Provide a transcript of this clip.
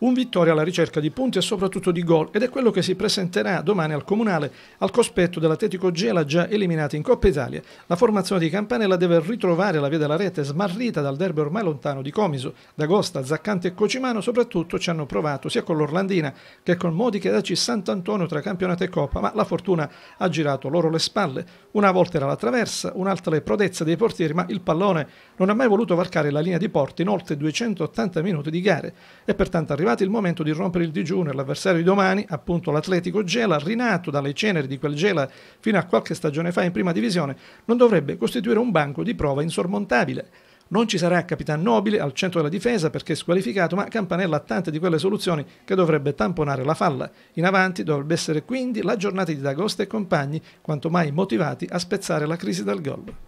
Un Vittoria alla ricerca di punti e soprattutto di gol ed è quello che si presenterà domani al Comunale al cospetto dell'Atletico Gela già eliminata in Coppa Italia. La formazione di Campanella deve ritrovare la via della rete smarrita dal derby ormai lontano di Comiso. D'Agosta, Zaccante e Cocimano soprattutto ci hanno provato sia con l'Orlandina che con Modi che daci Sant'Antonio tra campionato e Coppa, ma la fortuna ha girato loro le spalle. Una volta era la traversa, un'altra le prodezze dei portieri, ma il pallone non ha mai voluto varcare la linea di porti in oltre 280 minuti di gare e pertanto arrivare arrivato il momento di rompere il digiuno e l'avversario di domani, appunto l'Atletico Gela, rinato dalle ceneri di quel Gela fino a qualche stagione fa in prima divisione, non dovrebbe costituire un banco di prova insormontabile. Non ci sarà Capitan Nobile al centro della difesa perché è squalificato, ma Campanella ha tante di quelle soluzioni che dovrebbe tamponare la falla. In avanti dovrebbe essere quindi la giornata di D'Agosta e compagni, quanto mai motivati a spezzare la crisi del gol.